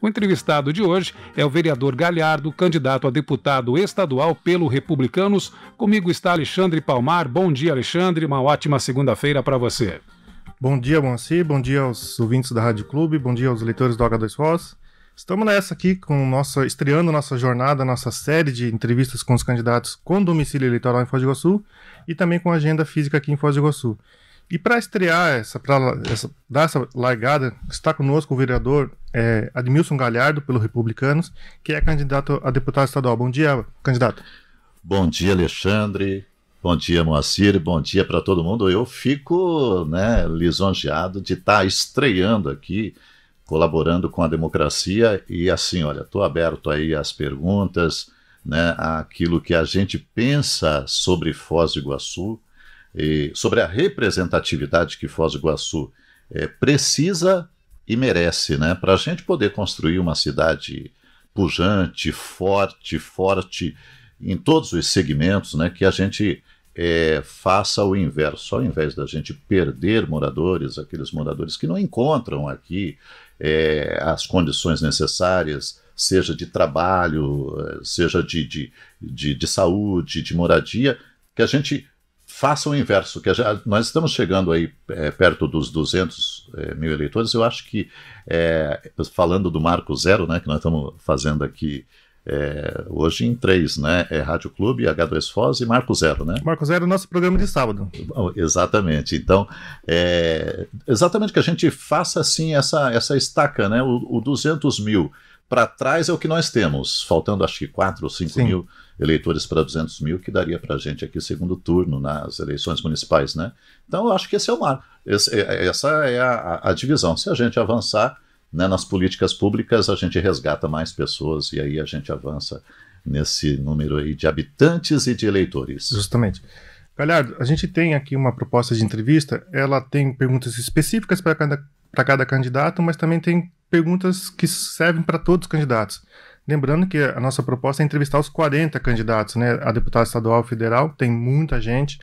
O entrevistado de hoje é o vereador Galhardo, candidato a deputado estadual pelo Republicanos. Comigo está Alexandre Palmar. Bom dia, Alexandre. Uma ótima segunda-feira para você. Bom dia, Moacir. Bom dia aos ouvintes da Rádio Clube. Bom dia aos leitores do H2 Voz. Estamos nessa aqui com nossa estreando nossa jornada, nossa série de entrevistas com os candidatos com domicílio eleitoral é em Foz do Iguaçu e também com agenda física aqui em Foz do Iguaçu. E para estrear essa, para dar essa largada, está conosco o vereador é, Admilson Galhardo, pelo Republicanos, que é candidato a deputado estadual. Bom dia, candidato. Bom dia, Alexandre. Bom dia, Moacir. Bom dia para todo mundo. Eu fico né, lisonjeado de estar tá estreando aqui, colaborando com a democracia. E assim, olha, estou aberto aí às perguntas, né, àquilo que a gente pensa sobre Foz do Iguaçu e sobre a representatividade que Foz do Iguaçu é, precisa e merece, né? Para a gente poder construir uma cidade pujante, forte, forte em todos os segmentos, né? Que a gente é, faça o inverso, ao invés da gente perder moradores, aqueles moradores que não encontram aqui é, as condições necessárias, seja de trabalho, seja de, de, de, de saúde, de moradia, que a gente faça o inverso, que já, nós estamos chegando aí é, perto dos 200 é, mil eleitores, eu acho que, é, falando do marco zero, né, que nós estamos fazendo aqui é, hoje em três, né, é Rádio Clube, H2 Foz e Marco Zero, né? Marco Zero é o nosso programa de sábado. Exatamente, então, é, exatamente que a gente faça assim essa, essa estaca, né, o, o 200 mil para trás é o que nós temos, faltando acho que 4 ou 5 mil eleitores para 200 mil, que daria para a gente aqui segundo turno nas eleições municipais, né? Então, eu acho que esse é o mar. Esse, é, é, essa é a, a, divisão. Se a gente avançar né, nas políticas públicas, a gente resgata mais pessoas e aí a gente avança nesse número aí de habitantes e de eleitores. Justamente. Galhardo, a gente tem aqui uma proposta de entrevista, ela tem perguntas específicas para cada, cada candidato, mas também tem perguntas que servem para todos os candidatos. Lembrando que a nossa proposta é entrevistar os 40 candidatos, né, a deputado estadual federal, tem muita gente,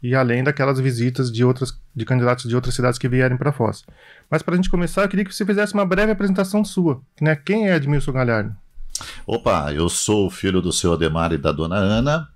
e além daquelas visitas de outras de candidatos de outras cidades que vierem para Foz. Mas para a gente começar, eu queria que você fizesse uma breve apresentação sua, né? Quem é Edmilson Galhardo? Opa, eu sou o filho do seu Ademar e da dona Ana,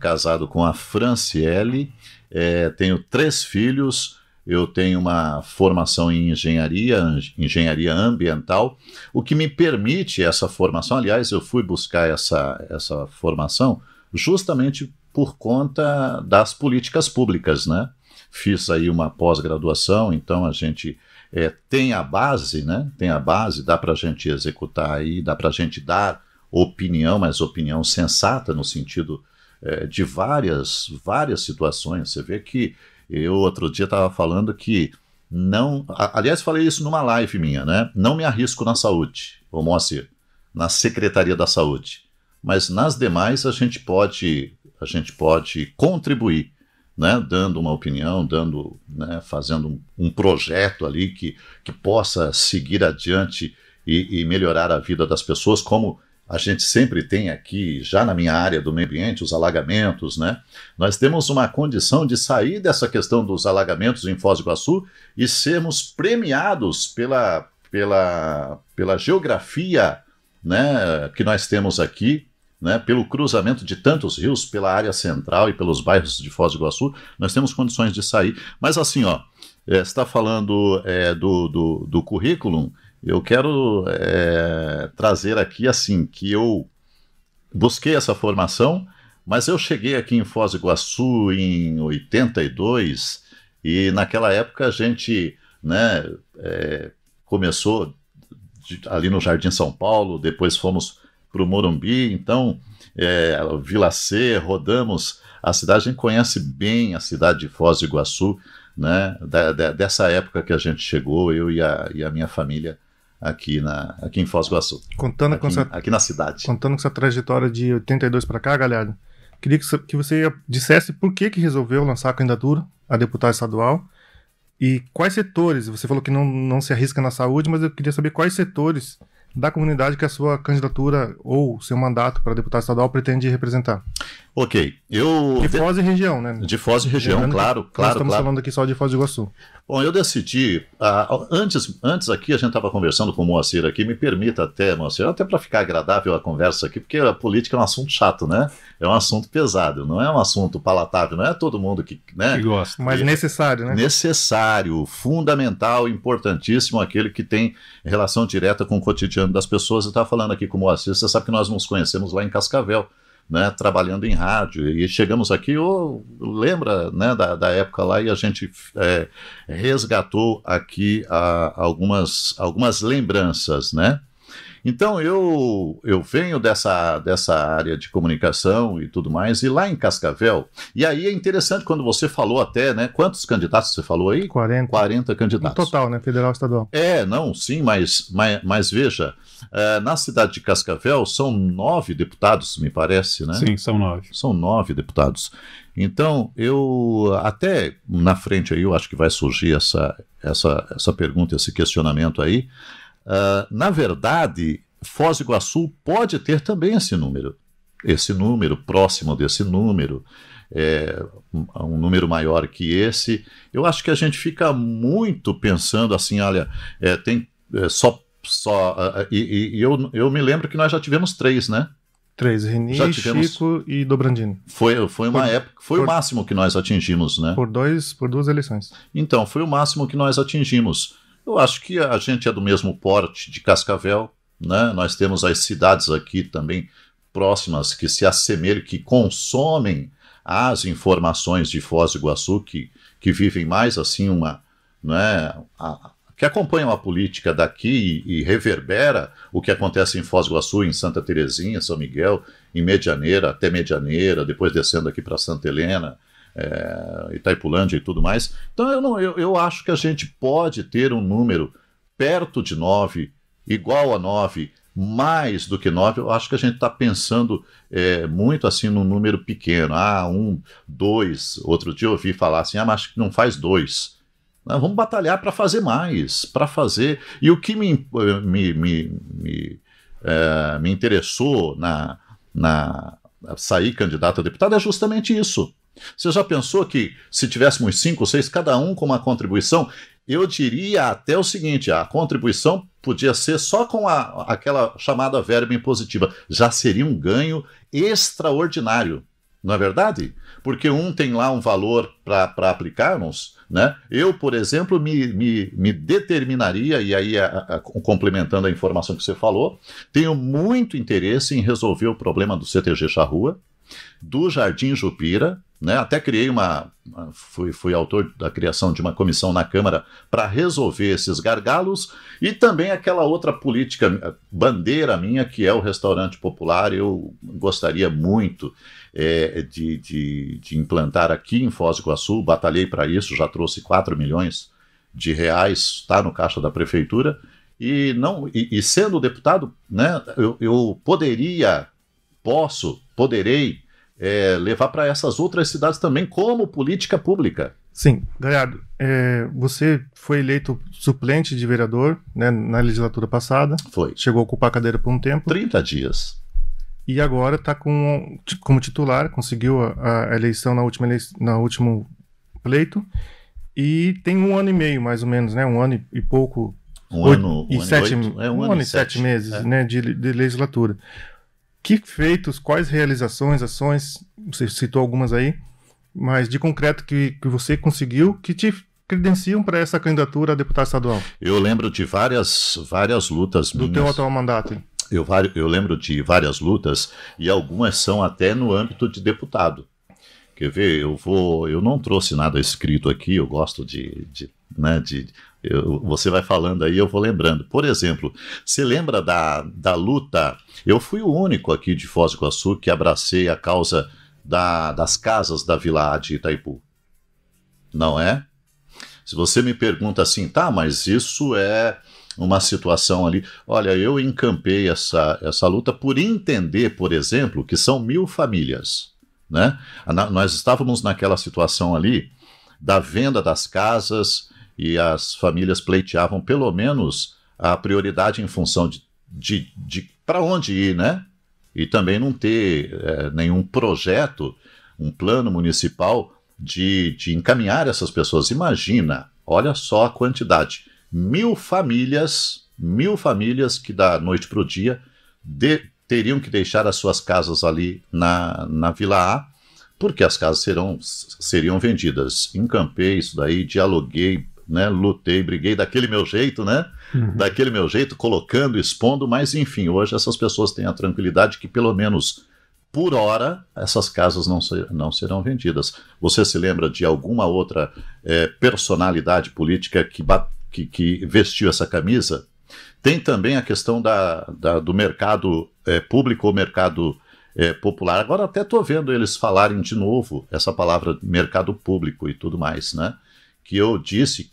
casado com a Franciele, é, tenho três filhos, eu tenho uma formação em engenharia, engenharia ambiental, o que me permite essa formação. Aliás, eu fui buscar essa, essa formação justamente por conta das políticas públicas, né? Fiz aí uma pós-graduação, então a gente é, tem a base, né? Tem a base, dá para a gente executar aí, dá para a gente dar opinião, mas opinião sensata no sentido é, de várias várias situações. Você vê que eu outro dia estava falando que não. Aliás, falei isso numa live minha, né? Não me arrisco na saúde, ô Moacir, na Secretaria da Saúde. Mas nas demais a gente pode, a gente pode contribuir, né? Dando uma opinião, dando, né? fazendo um, projeto ali que, que possa seguir adiante e, e melhorar a vida das pessoas, como a gente sempre tem aqui, já na minha área do meio ambiente, os alagamentos, né? Nós temos uma condição de sair dessa questão dos alagamentos em Foz do Iguaçu e sermos premiados pela, pela, pela geografia né, que nós temos aqui, né, pelo cruzamento de tantos rios, pela área central e pelos bairros de Foz do Iguaçu, nós temos condições de sair. Mas assim, ó, é, eh, está falando é, do, do, do currículo eu quero é, trazer aqui assim que eu busquei essa formação, mas eu cheguei aqui em Foz do Iguaçu em 82 e naquela época a gente né, é, começou de, ali no Jardim São Paulo, depois fomos para o Morumbi, então é, Vila C, rodamos a cidade, a gente conhece bem a cidade de Foz do Iguaçu, né, da, da, dessa época que a gente chegou, eu e a, e a minha família aqui, na, aqui em Foz do Iguaçu. Contando aqui, com essa, aqui na cidade. Contando com essa trajetória de 82 para cá, galera queria que, que você dissesse por que, que resolveu lançar a candidatura a deputado estadual e quais setores, você falou que não, não se arrisca na saúde, mas eu queria saber quais setores da comunidade que a sua candidatura ou seu mandato para deputado estadual pretende representar. Ok, eu... De Foz e região, né? De Foz e região, Lembrando claro, claro, claro. estamos claro. falando aqui só de Foz do Iguaçu. Bom, eu decidi, ah, antes, antes aqui a gente estava conversando com o Moacir aqui, me permita até, Moacir, até para ficar agradável a conversa aqui, porque a política é um assunto chato, né? É um assunto pesado, não é um assunto palatável, não é todo mundo que, né? que gosta. Mas é necessário, né? Necessário, fundamental, importantíssimo, aquele que tem relação direta com o cotidiano das pessoas. Eu estava falando aqui com o Moacir, você sabe que nós nos conhecemos lá em Cascavel, né, trabalhando em rádio. E chegamos aqui, oh, lembra né, da, da época lá, e a gente é, resgatou aqui a, ah, algumas, algumas lembranças, né? Então eu eu venho dessa, dessa área de comunicação e tudo mais, e lá em Cascavel, e aí é interessante quando você falou até, né? Quantos candidatos você falou aí? 40. 40 candidatos. No total, né? Federal estadual. É, não, sim, mas, mas, mas veja, Uh, na cidade de Cascavel, são nove deputados, me parece, né? Sim, são nove. São nove deputados. Então, eu até na frente aí, eu acho que vai surgir essa, essa, essa pergunta, esse questionamento aí. Uh, na verdade, Foz do Iguaçu pode ter também esse número. Esse número, próximo desse número. É, um número maior que esse. Eu acho que a gente fica muito pensando assim, olha, é, tem é, só só. Ah, ah, e, e, eu, eu me lembro que nós já tivemos três, né? Três, Reni, já tivemos... Chico e Dobrandino. Foi, foi uma por, época, foi por, o máximo que nós atingimos, né? Por, dois, por duas eleições. Então, foi o máximo que nós atingimos. Eu acho que a gente é do mesmo porte de Cascavel, né? Nós temos as cidades aqui também próximas que se assemelham, que consomem as informações de Foz do Iguaçu, que, que vivem mais assim uma, né, a, que acompanham a política daqui e, e reverbera o que acontece em Foz do Iguaçu, em Santa Terezinha, São Miguel, em Medianeira, até Medianeira, depois descendo aqui para Santa Helena, é, Itaipulândia e tudo mais. Então eu, não, eu, eu acho que a gente pode ter um número perto de 9, igual a 9, mais do que 9, eu acho que a gente está pensando é, muito assim num número pequeno. Ah, um, dois. Outro dia eu ouvi falar assim, ah, mas não faz dois. Nós vamos batalhar para fazer mais, para fazer. E o que me, me, me, me, é, me interessou na, na sair candidato a deputado é justamente isso. Você já pensou que se tivéssemos cinco ou seis, cada um com uma contribuição, eu diria até o seguinte: a contribuição podia ser só com a, aquela chamada verba impositiva. Já seria um ganho extraordinário, não é verdade? Porque um tem lá um valor para aplicarmos né? Eu, por exemplo, me, me, me determinaria, e aí a, a, complementando a informação que você falou, tenho muito interesse em resolver o problema do CTG Charrua, do Jardim Jupira né? Até criei uma. Fui, fui autor da criação de uma comissão na Câmara para resolver esses gargalos e também aquela outra política eh, bandeira minha, que é o restaurante popular. Eu gostaria muito é, de, de, de implantar aqui em Foz do Iguaçu, batalhei para isso, já trouxe 4 milhões de reais, está no caixa da prefeitura. E, não, e, e sendo deputado, né, eu, eu poderia, posso, poderei é, levar para essas outras cidades também como política pública. Sim, Galhardo, é, você foi eleito suplente de vereador né, na legislatura passada. Foi. Chegou a ocupar a cadeira por um tempo. 30 dias. E agora está com, como titular, conseguiu a, a eleição na última eleição, na último pleito. E tem um ano e meio, mais ou menos, né? Um ano e pouco. Um ano e sete, meses né, de, de legislatura. Que feitos, quais realizações, ações, você citou algumas aí, mas de concreto que, que você conseguiu que te credenciam para essa candidatura a deputado estadual? Eu lembro de várias, várias lutas Do minhas. teu atual mandato. Eu, eu lembro de várias lutas e algumas são até no âmbito de deputado. Quer ver? Eu vou. Eu não trouxe nada escrito aqui, eu gosto de, de, né, de eu, você vai falando aí, eu vou lembrando. Por exemplo, você lembra da, da luta? Eu fui o único aqui de Foz do Iguaçu que abracei a causa da, das casas da Vila de Itaipu. Não é? Se você me pergunta assim, tá, mas isso é uma situação ali. Olha, eu encampei essa, essa luta por entender, por exemplo, que são mil famílias. Né? nós estávamos naquela situação ali da venda das casas, e as famílias pleiteavam pelo menos a prioridade em função de, de, de para onde ir, né? E também não ter é, nenhum projeto, um plano municipal de, de encaminhar essas pessoas. Imagina, olha só a quantidade: mil famílias, mil famílias que da noite para o dia de, teriam que deixar as suas casas ali na, na Vila A, porque as casas serão, seriam vendidas. Encampei isso daí, dialoguei, né? Lutei, briguei daquele meu jeito, né? Uhum. Daquele meu jeito, colocando, expondo, mas enfim, hoje essas pessoas têm a tranquilidade que pelo menos por hora, essas casas não, ser, não serão vendidas. Você se lembra de alguma outra é, personalidade política que, que, que, vestiu essa camisa? Tem também a questão da, da do mercado é, público ou mercado é, popular. Agora até estou vendo eles falarem de novo essa palavra mercado público e tudo mais, né? Que eu disse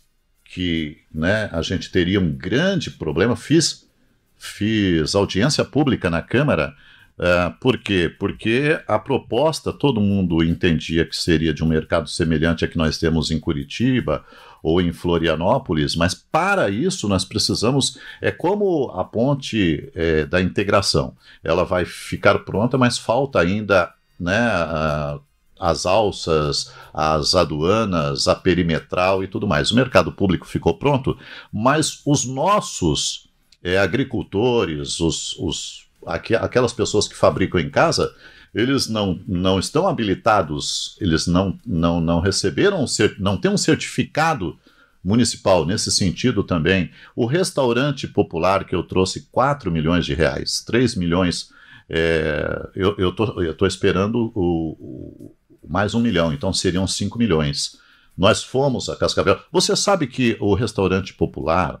que né, a gente teria um grande problema. Fiz, fiz audiência pública na Câmara. Uh, por quê? Porque a proposta todo mundo entendia que seria de um mercado semelhante a que nós temos em Curitiba ou em Florianópolis, mas para isso nós precisamos. É como a ponte é, da integração. Ela vai ficar pronta, mas falta ainda né, uh, as alças, as aduanas, a perimetral e tudo mais. O mercado público ficou pronto, mas os nossos é, agricultores, os, os aqu aquelas pessoas que fabricam em casa, eles não, não estão habilitados, eles não, não, não receberam, não têm um certificado municipal nesse sentido também. O restaurante popular que eu trouxe 4 milhões de reais, 3 milhões. É, eu estou eu tô esperando o, mais um milhão, então seriam 5 milhões. Nós fomos a Cascavel. Você sabe que o restaurante popular.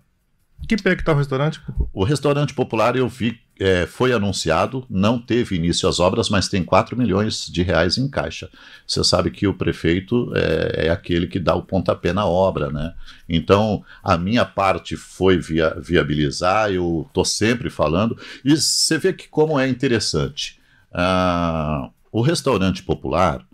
Que pé que está o restaurante? O restaurante popular eu vi, é, foi anunciado, não teve início às obras, mas tem 4 milhões de reais em caixa. Você sabe que o prefeito é, é aquele que dá o pontapé na obra, né? Então, a minha parte foi via, viabilizar, eu estou sempre falando. E você vê que como é interessante. Ah, o restaurante popular,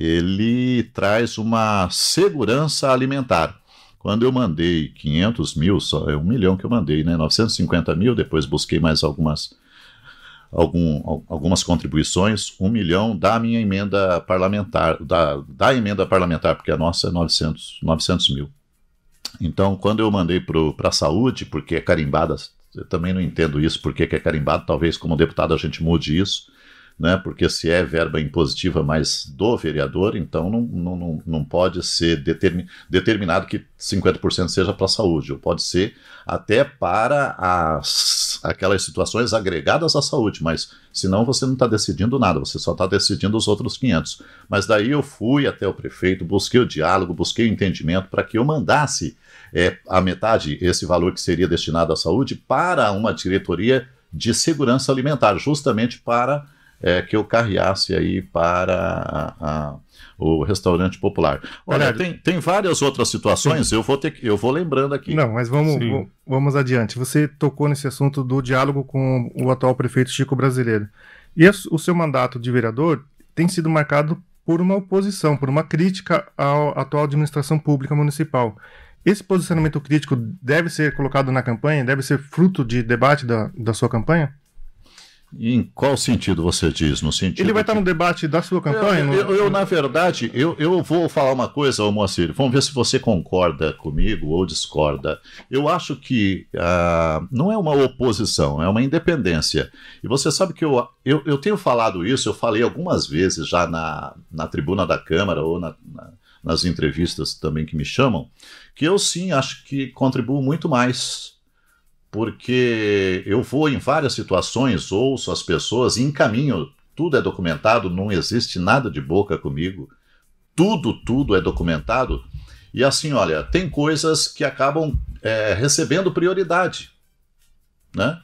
ele traz uma segurança alimentar. Quando eu mandei 500 mil, só é um milhão que eu mandei, né? 950 mil, depois busquei mais algumas, algum, algumas contribuições, um milhão da minha emenda parlamentar, da, da emenda parlamentar, porque a nossa é 900, 900 mil. Então, quando eu mandei para a saúde, porque é carimbada, eu também não entendo isso, porque é carimbado, talvez como deputado a gente mude isso, né? porque se é verba impositiva mais do vereador, então não, não, não pode ser determin, determinado que 50% seja para a saúde, ou pode ser até para as, aquelas situações agregadas à saúde, mas senão você não está decidindo nada, você só está decidindo os outros 500. Mas daí eu fui até o prefeito, busquei o diálogo, busquei o entendimento para que eu mandasse é, a metade, esse valor que seria destinado à saúde, para uma diretoria de segurança alimentar, justamente para é, que eu carreasse aí para a, a, o restaurante popular. Olha, tem, tem várias outras situações, sim. eu vou, ter, eu vou lembrando aqui. Não, mas vamos, vamos adiante. Você tocou nesse assunto do diálogo com o atual prefeito Chico Brasileiro. E o seu mandato de vereador tem sido marcado por uma oposição, por uma crítica à atual administração pública municipal. Esse posicionamento crítico deve ser colocado na campanha, deve ser fruto de debate da, da sua campanha? Em qual sentido você diz? No sentido Ele vai estar que... no debate da sua campanha? Eu, é? eu, eu na verdade, eu, eu vou falar uma coisa, ô Moacir. Vamos ver se você concorda comigo ou discorda. Eu acho que uh, não é uma oposição, é uma independência. E você sabe que eu, eu, eu tenho falado isso, eu falei algumas vezes já na, na tribuna da Câmara ou na, na nas entrevistas também que me chamam, que eu sim acho que contribuo muito mais porque eu vou em várias situações, ouço as pessoas encaminho. Tudo é documentado, não existe nada de boca comigo. Tudo, tudo é documentado. E assim, olha, tem coisas que acabam é, recebendo prioridade, né?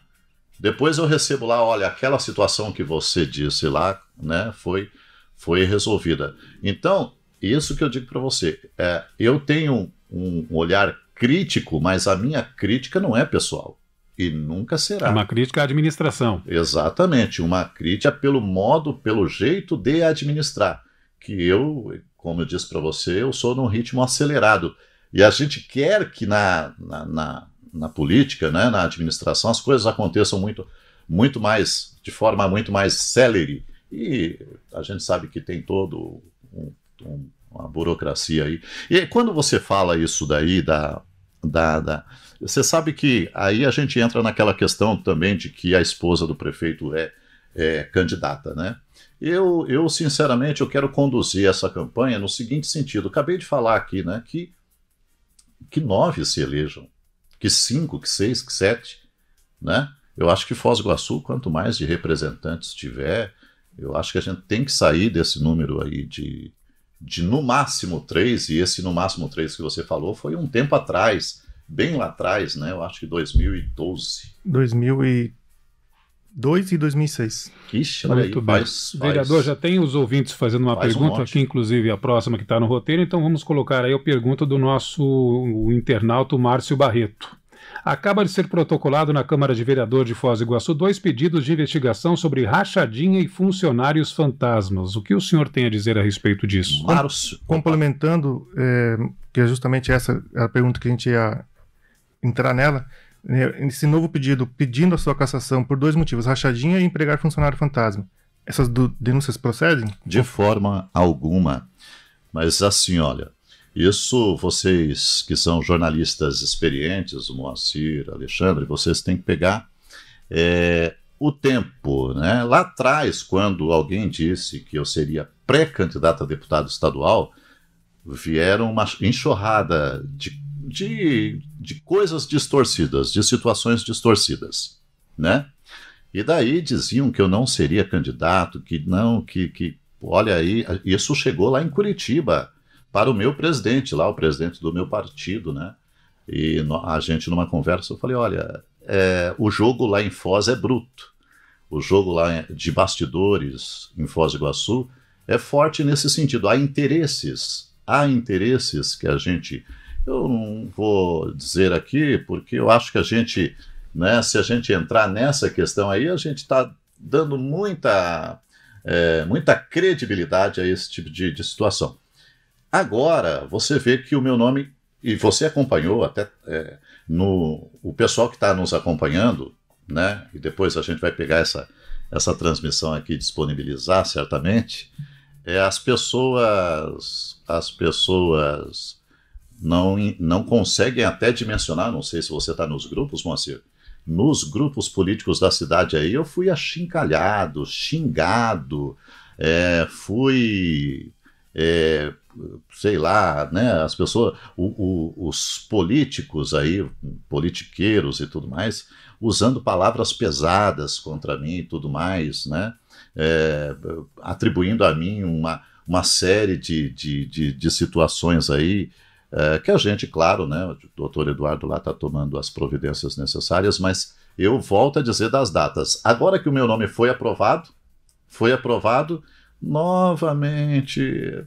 Depois eu recebo lá, olha, aquela situação que você disse lá, né, foi, foi resolvida. Então, isso que eu digo para você, é, eu tenho um, um olhar crítico, mas a minha crítica não é pessoal. E nunca será. Uma crítica à administração. Exatamente, uma crítica pelo modo, pelo jeito de administrar. Que eu, como eu disse para você, eu sou num ritmo acelerado. E a gente quer que na, na, na, na política, né, na administração, as coisas aconteçam muito, muito mais, de forma muito mais célere. E a gente sabe que tem todo um, um, uma burocracia aí. E quando você fala isso daí, da, da, Você sabe que aí a gente entra naquela questão também de que a esposa do prefeito é, é candidata, né? Eu, eu, sinceramente, eu quero conduzir essa campanha no seguinte sentido. Acabei de falar aqui, né, que, que nove se elejam, que cinco, que seis, que sete, né? Eu acho que Foz do Iguaçu, quanto mais de representantes tiver, eu acho que a gente tem que sair desse número aí de, de no máximo três, e esse no máximo três que você falou foi um tempo atrás, bem lá atrás, né? Eu acho que 2012. 2002 e 2006. Ixi, olha Muito aí, bem. Faz, faz... Vereador, já tem os ouvintes fazendo uma faz pergunta, um aqui inclusive a próxima que está no roteiro, então vamos colocar aí a pergunta do nosso internauta Márcio Barreto acaba de ser protocolado na Câmara de Vereador de Foz do Iguaçu dois pedidos de investigação sobre rachadinha e funcionários fantasmas. O que o senhor tem a dizer a respeito disso? Claro, complementando, é, que é justamente essa a pergunta que a gente ia entrar nela, né, esse novo pedido pedindo a sua cassação por dois motivos, rachadinha e empregar funcionário fantasma. Essas denúncias procedem? De forma alguma. Mas assim, olha, isso vocês que são jornalistas experientes, Moacir, Alexandre, vocês têm que pegar é, o tempo. Né? Lá atrás, quando alguém disse que eu seria pré-candidato a deputado estadual, vieram uma enxurrada de, de, de coisas distorcidas, de situações distorcidas. Né? E daí diziam que eu não seria candidato, que não, que, que olha aí, isso chegou lá em Curitiba para o meu presidente lá, o presidente do meu partido, né? E a gente numa conversa eu falei, olha, é, o jogo lá em Foz é bruto, o jogo lá de bastidores em Foz do Iguaçu é forte nesse sentido. Há interesses, há interesses que a gente, eu não vou dizer aqui porque eu acho que a gente, né? Se a gente entrar nessa questão aí, a gente está dando muita é, muita credibilidade a esse tipo de, de situação. Agora, você vê que o meu nome, e você acompanhou até é, no o pessoal que está nos acompanhando, né? E depois a gente vai pegar essa, essa transmissão aqui e disponibilizar, certamente. É, as pessoas as pessoas não, não conseguem até dimensionar, não sei se você está nos grupos, Moacir, nos grupos políticos da cidade aí, eu fui achincalhado, xingado, é, fui é, sei lá, né, as pessoas, o, o, os políticos aí, politiqueiros e tudo mais, usando palavras pesadas contra mim e tudo mais, né, é, atribuindo a mim uma, uma série de, de, de, de situações aí é, que a gente, claro, né, o doutor Eduardo lá está tomando as providências necessárias, mas eu volto a dizer das datas. Agora que o meu nome foi aprovado, foi aprovado, novamente.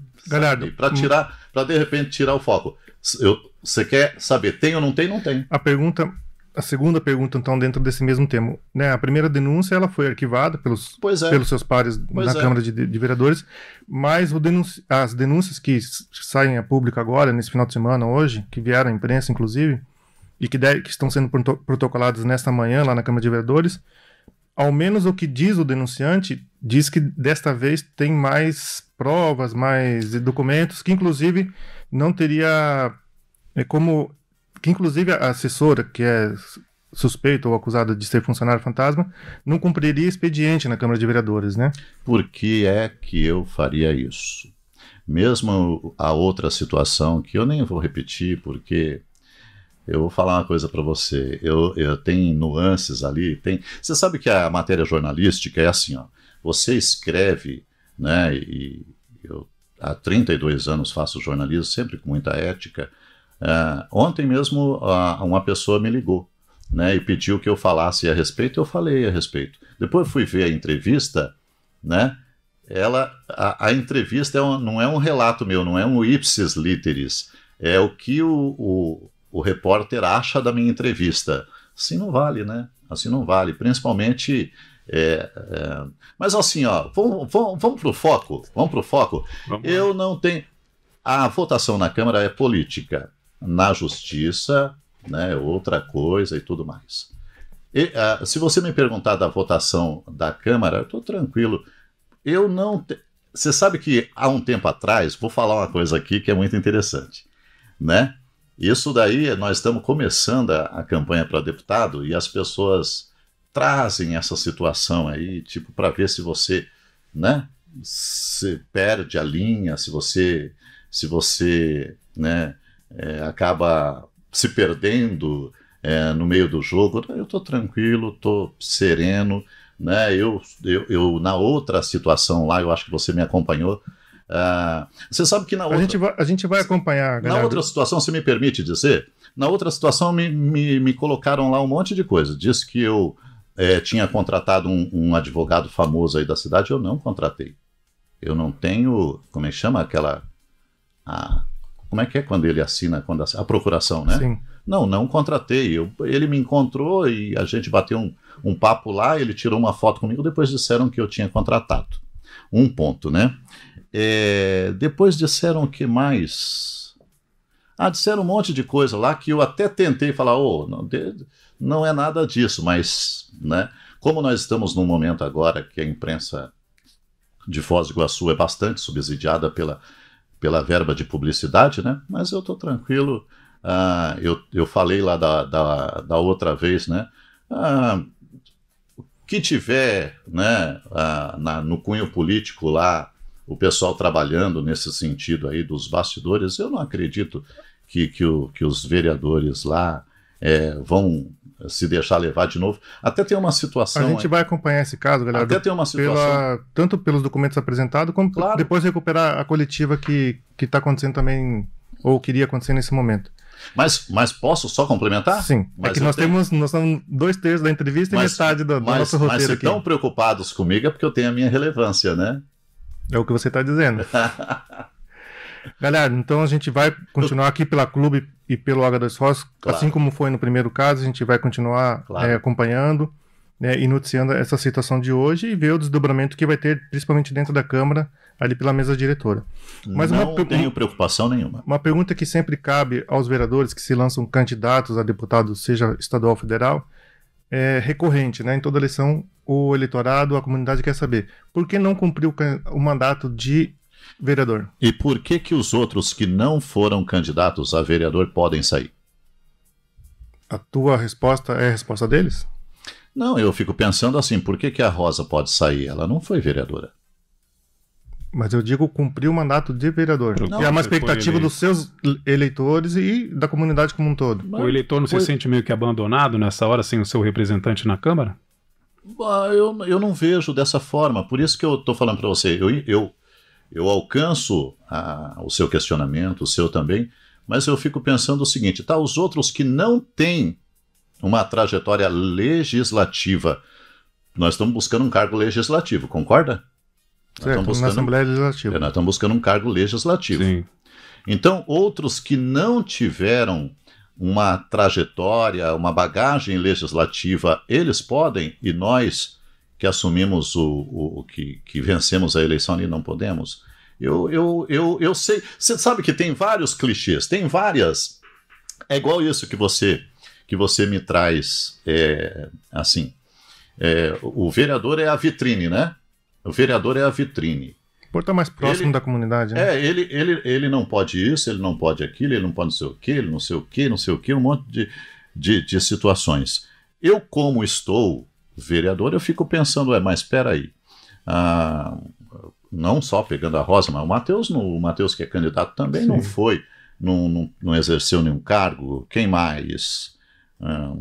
Para tirar, para de repente tirar o foco. Você quer saber, tem ou não tem? Não tem. A pergunta a segunda pergunta, então, dentro desse mesmo tema. Né? A primeira denúncia ela foi arquivada pelos, é. pelos seus pares pois na é. Câmara de, de, Vereadores, mas denunci... as denúncias que saem a público agora, nesse final de semana, hoje, que vieram à imprensa, inclusive, e que, de... que estão sendo protocoladas nesta manhã lá na Câmara de Vereadores, ao menos o que diz o denunciante, diz que desta vez tem mais provas, mais documentos, que inclusive não teria é como que inclusive a assessora, que é suspeita ou acusada de ser funcionário fantasma, não cumpriria expediente na Câmara de Vereadores, né? Por que é que eu faria isso? Mesmo a outra situação, que eu nem vou repetir, porque eu vou falar uma coisa para você. Eu, eu tem nuances ali, tem. Você sabe que a matéria jornalística é assim, ó. Você escreve, né? E eu há 32 anos faço jornalismo, sempre com muita ética. Uh, ontem mesmo uh, uma pessoa me ligou, né? E pediu que eu falasse a respeito. Eu falei a respeito. Depois fui ver a entrevista, né? Ela, a, a entrevista é um, não é um relato meu, não é um ipsis literis. É o que o, o o repórter acha da minha entrevista. Assim não vale, né? Assim não vale. Principalmente. É, é... Mas assim, ó, vamos, vamos, vamos para o foco. Vamos para o foco. Vamos Eu não tenho. A votação na Câmara é política. Na justiça, né, é outra coisa e tudo mais. E, uh, se você me perguntar da votação da Câmara, estou tranquilo. Eu não. Você te... sabe que há um tempo atrás, vou falar uma coisa aqui que é muito interessante. Né? Isso daí, nós estamos começando a, a campanha para deputado e as pessoas trazem essa situação aí, tipo, para ver se você, né, se perde a linha, se você, se você, né, é, acaba se perdendo é, no meio do jogo. Eu estou tranquilo, estou sereno, né? Eu, eu, eu, na outra situação lá, eu acho que você me acompanhou, ah, você sabe que na outra. A gente vai, a gente vai acompanhar. Galera. Na outra situação, se me permite dizer, na outra situação me, me, me colocaram lá um monte de coisa. Diz que eu é, tinha contratado um, um, advogado famoso aí da cidade, eu não contratei. Eu não tenho. Como é que chama aquela. A, como é que é quando ele assina quando assina, a procuração, né? Sim. Não, não contratei. Eu, ele me encontrou e a gente bateu um, um papo lá, ele tirou uma foto comigo, depois disseram que eu tinha contratado. Um ponto, né? É, depois disseram o que mais? Ah, disseram um monte de coisa lá que eu até tentei falar, oh, não, não é nada disso, mas, né? Como nós estamos num momento agora que a imprensa de Foz do Iguaçu é bastante subsidiada pela, pela verba de publicidade, né? Mas eu estou tranquilo. Ah, eu, eu falei lá da, da, da outra vez, né? Ah, o que tiver né, ah, na, no cunho político lá o pessoal trabalhando nesse sentido aí dos bastidores, eu não acredito que, que, o, que os vereadores lá é, vão se deixar levar de novo. Até tem uma situação. A gente vai acompanhar esse caso, galera. Até do, tem uma situação. Pela, tanto pelos documentos apresentados, como claro. depois recuperar a coletiva que está acontecendo também, ou queria acontecer nesse momento. Mas, mas posso só complementar? Sim. É mas é que nós tenho... temos nós somos dois terços da entrevista mas, e metade do, mas, do nosso roteiro. Mas se aqui. tão preocupados comigo é porque eu tenho a minha relevância, né? É o que você está dizendo. Galera, então a gente vai continuar aqui pela Clube e pelo H2 Ross, claro. assim como foi no primeiro caso, a gente vai continuar claro. é, acompanhando né, e noticiando essa situação de hoje e ver o desdobramento que vai ter, principalmente dentro da Câmara, ali pela mesa diretora. Mas Não uma, tenho preocupação nenhuma. Uma pergunta que sempre cabe aos vereadores que se lançam candidatos a deputado, seja estadual ou federal, é, recorrente, né? Em toda eleição, o eleitorado, a comunidade quer saber por que não cumpriu o mandato de vereador. E por que que os outros que não foram candidatos a vereador podem sair? A tua resposta é a resposta deles? Não, eu fico pensando assim, por que, que a Rosa pode sair? Ela não foi vereadora. Mas eu digo cumprir o mandato de vereador. Não, é uma expectativa dos seus eleitores e da comunidade como um todo. Mas o eleitor não foi... se sente meio que abandonado nessa hora sem o seu representante na Câmara? Ah, eu, eu não vejo dessa forma. Por isso que eu estou falando para você. Eu, eu, eu alcanço a, ah, o seu questionamento, o seu também, mas eu fico pensando o seguinte: tá, os outros que não têm uma trajetória legislativa, nós estamos buscando um cargo legislativo, concorda? Certo, buscando, na Assembleia Legislativa. É, nós estamos buscando um cargo legislativo. Sim. Então, outros que não tiveram uma trajetória, uma bagagem legislativa, eles podem, e nós que assumimos o, o, o que, que, vencemos a eleição ali não podemos. Eu, eu, eu, eu sei. Você sabe que tem vários clichês, tem várias. É igual isso que você que você me traz é, assim. É, o vereador é a vitrine, né? O vereador é a vitrine. Por estar tá mais próximo ele, da comunidade, né? É, ele, ele, ele não pode isso, ele não pode aquilo, ele não pode não sei o quê, ele não sei o quê, não sei o quê, um monte de, de, de situações. Eu, como estou vereador, eu fico pensando, é, mas espera aí. Ah, não só pegando a Rosa, mas o Matheus, o Matheus que é candidato também Sim. não foi, não, não, não, exerceu nenhum cargo. Quem mais? Ah,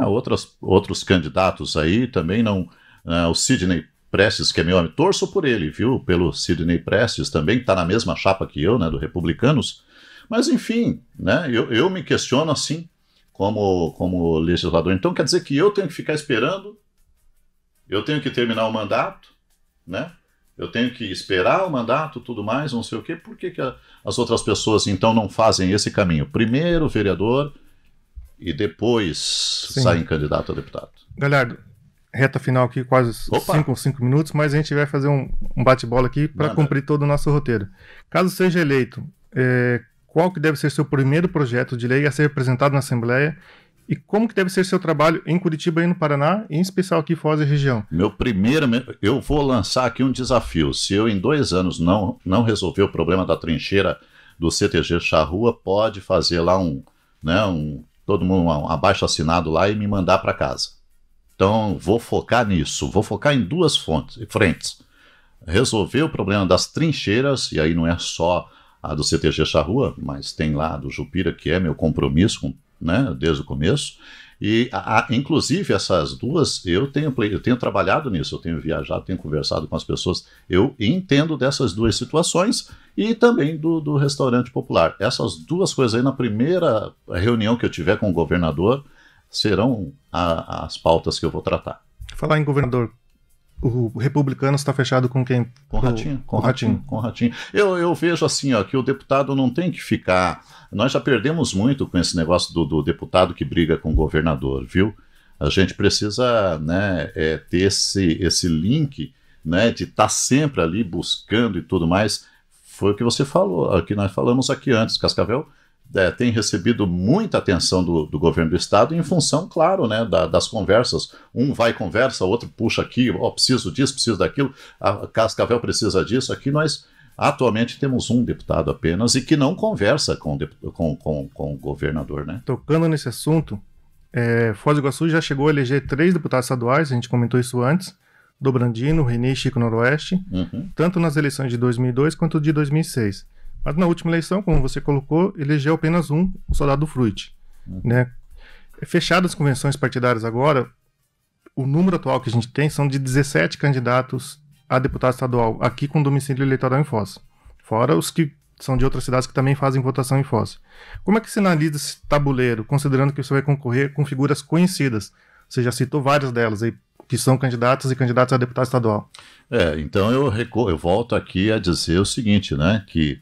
ah outras, outros candidatos aí também não. Ah, o Sidney Prestes, que é meu amigo, torço por ele, viu? Pelo Sidney Prestes também, que está na mesma chapa que eu, né, do Republicanos. Mas, enfim, né, eu, eu me questiono assim, como, como legislador. Então, quer dizer que eu tenho que ficar esperando, eu tenho que terminar o mandato, né? Eu tenho que esperar o mandato, tudo mais, não sei o quê. Por que, que a, as outras pessoas, então, não fazem esse caminho? Primeiro vereador e depois Sim. saem candidato a deputado. Galhardo, reta final aqui, quase 5 cinco, minutos, mas a gente vai fazer um, um bate-bola aqui para cumprir todo o nosso roteiro. Caso seja eleito, é, qual que deve ser seu primeiro projeto de lei a ser apresentado na Assembleia e como que deve ser seu trabalho em Curitiba e no Paraná, e em especial aqui Foz e região? Meu primeiro, eu vou lançar aqui um desafio. Se eu em dois anos não não resolver o problema da trincheira do CTG Charrua, pode fazer lá um, né, um todo mundo um abaixo assinado lá e me mandar para casa. Então, vou focar nisso, vou focar em duas fontes, frentes. Resolver o problema das trincheiras, e aí não é só a do CTG Charrua, mas tem lá do Jupira, que é meu compromisso com, né, desde o começo. E, a, a, inclusive, essas duas, eu tenho, eu tenho trabalhado nisso, eu tenho viajado, tenho conversado com as pessoas, eu entendo dessas duas situações e também do, do restaurante popular. Essas duas coisas aí, na primeira reunião que eu tiver com o governador, serão a, as pautas que eu vou tratar. Falar em governador, o republicano está fechado com quem? Com o Ratinho. Com, ratinho, ratinho, Com Ratinho. Eu, eu vejo assim, ó, que o deputado não tem que ficar. Nós já perdemos muito com esse negócio do, do deputado que briga com o governador, viu? A gente precisa né, é, ter esse, esse link né, de estar tá sempre ali buscando e tudo mais. Foi o que você falou, o que nós falamos aqui antes, Cascavel é, tem recebido muita atenção do, do, governo do estado em função, claro, né, da, das conversas. Um vai conversa, outro puxa aqui, oh, preciso disso, preciso daquilo, a Cascavel precisa disso. Aqui nós atualmente temos um deputado apenas e que não conversa com, com, com, com o governador, né? Tocando nesse assunto, é, Foz do Iguaçu já chegou a eleger três deputados estaduais, a gente comentou isso antes, Dobrandino, René e Chico Noroeste, uhum. tanto nas eleições de 2002 quanto de 2006. Mas na última eleição, como você colocou, elegeu apenas um, o soldado Fruit. Uhum. Né? Fechadas as convenções partidárias agora, o número atual que a gente tem são de 17 candidatos a deputado estadual, aqui com domicílio eleitoral em Foz. Fora os que são de outras cidades que também fazem votação em Foz. Como é que se analisa esse tabuleiro, considerando que você vai concorrer com figuras conhecidas? Você já citou várias delas aí, que são candidatas e candidatos a deputado estadual. É, então eu, recorro, eu volto aqui a dizer o seguinte, né, que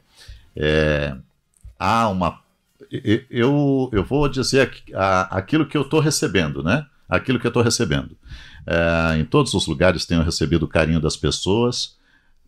é, há uma. Eu, eu vou dizer aquilo que eu estou recebendo, né? Aquilo que eu estou recebendo. É, em todos os lugares tenho recebido o carinho das pessoas,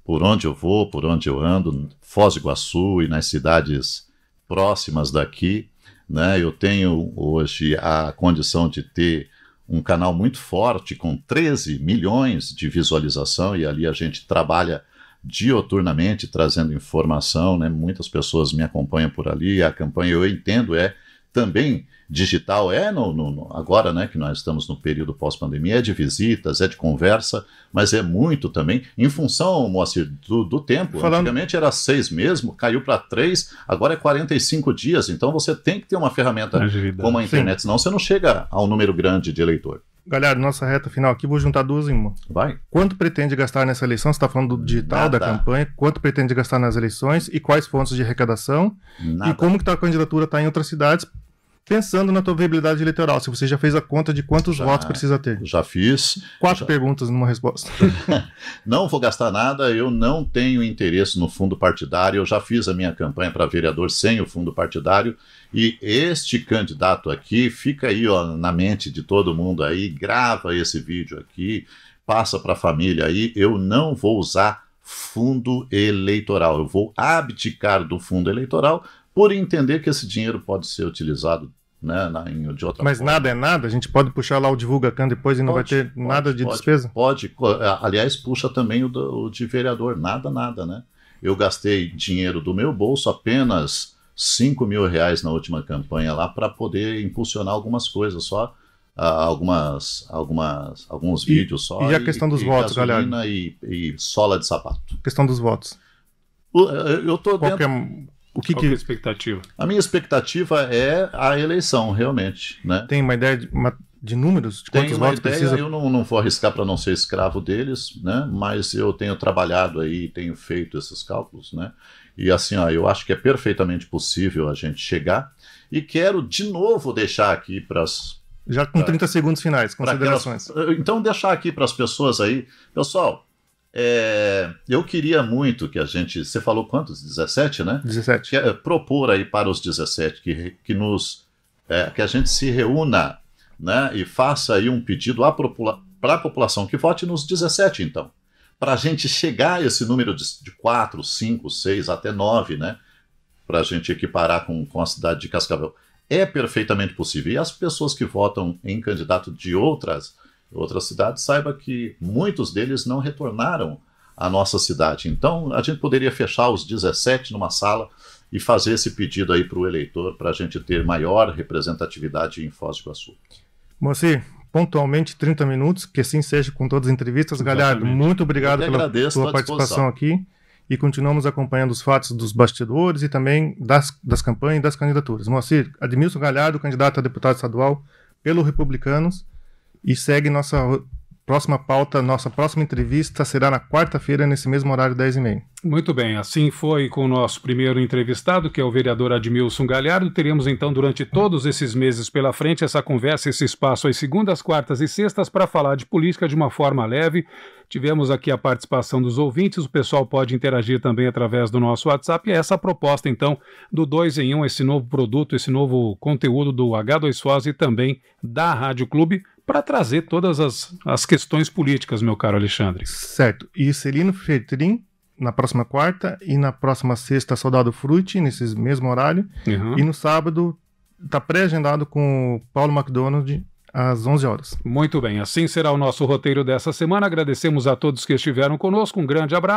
por onde eu vou, por onde eu ando, Foz do Iguaçu e nas cidades próximas daqui. Né? Eu tenho hoje a condição de ter um canal muito forte com 13 milhões de visualização e ali a gente trabalha dioturnamente trazendo informação, né? muitas pessoas me acompanham por ali, a campanha eu entendo é também digital, é no, no agora né, que nós estamos no período pós-pandemia, é de visitas, é de conversa, mas é muito também, em função, Moacir, do, do tempo, Falando... antigamente era seis mesmo, caiu para três, agora é 45 dias, então você tem que ter uma ferramenta como a internet, Sim. senão você não chega ao número grande de eleitor. Galera, nossa reta final aqui, vou juntar duas em uma. Vai. Quanto pretende gastar nessa eleição? Você está falando do digital, Nada. da campanha. Quanto pretende gastar nas eleições e quais fontes de arrecadação? Nada. E como que tá, a candidatura está em outras cidades pensando na tua eleitoral, se você já fez a conta de quantos já, votos precisa ter. Já fiz. Quatro já... perguntas numa resposta. não vou gastar nada, eu não tenho interesse no fundo partidário, eu já fiz a minha campanha para vereador sem o fundo partidário e este candidato aqui fica aí ó, na mente de todo mundo aí, grava esse vídeo aqui, passa para a família aí, eu não vou usar fundo eleitoral. Eu vou abdicar do fundo eleitoral por entender que esse dinheiro pode ser utilizado né, na, em, de outra Mas forma. nada é nada? A gente pode puxar lá o Divulgacan depois e não pode, vai ter pode, nada de pode, despesa? Pode. É, aliás, puxa também o, do, o de vereador. Nada, nada, né? Eu gastei dinheiro do meu bolso apenas 5 mil reais na última campanha lá para poder impulsionar algumas coisas só. Uh, algumas, algumas, alguns e, vídeos só. E a questão e, dos e votos, galera? E, e sola de sapato. Questão dos votos. Eu tô Qualquer... O que Qual que... é a expectativa? A minha expectativa é a eleição, realmente. Né? Tem uma ideia de, uma, de números? De quantos votos precisa? Eu não, não vou arriscar para não ser escravo deles, né? mas eu tenho trabalhado aí, tenho feito esses cálculos. Né? E assim, ó, eu acho que é perfeitamente possível a gente chegar. E quero de novo deixar aqui para as já com 30 segundos finais, considerações. Aquelas... Então, deixar aqui para as pessoas aí. Pessoal, é, eu queria muito que a gente. Você falou quantos? 17, né? 17. Que, é, propor aí para os 17 que, que nos. É, que a gente se reúna né, e faça aí um pedido para a população que vote nos 17, então. Para a gente chegar a esse número de, de 4, 5, 6, até 9, né? Para a gente equiparar com, com a cidade de Cascavel. É perfeitamente possível. E as pessoas que votam em candidato de outras outras cidades, saiba que muitos deles não retornaram à nossa cidade. Então, a gente poderia fechar os 17 numa sala e fazer esse pedido aí para o eleitor, para a gente ter maior representatividade em Foz do Iguaçu. Moacir, pontualmente 30 minutos, que assim seja com todas as entrevistas. Galhardo, muito obrigado pela sua participação aqui e continuamos acompanhando os fatos dos bastidores e também das, das campanhas e das candidaturas. Moacir, Admilson Galhardo, candidato a deputado estadual pelo Republicanos, e segue nossa próxima pauta, nossa próxima entrevista será na quarta-feira, nesse mesmo horário, 10 e meia. Muito bem, assim foi com o nosso primeiro entrevistado, que é o vereador Admilson Galhardo. Teremos então, durante todos esses meses pela frente, essa conversa, esse espaço às segundas, quartas e sextas para falar de política de uma forma leve. Tivemos aqui a participação dos ouvintes, o pessoal pode interagir também através do nosso WhatsApp. E é essa proposta, então, do 2 em 1, um, esse novo produto, esse novo conteúdo do H2Foz e também da Rádio Clube para trazer todas as, as questões políticas, meu caro Alexandre. Certo. E Celino Fertrin na próxima quarta e na próxima sexta Soldado Frutti, nesse mesmo horário. Uhum. E no sábado está pré-agendado com o Paulo McDonald às 11 horas. Muito bem, assim será o nosso roteiro dessa semana. Agradecemos a todos que estiveram conosco. Um grande abraço.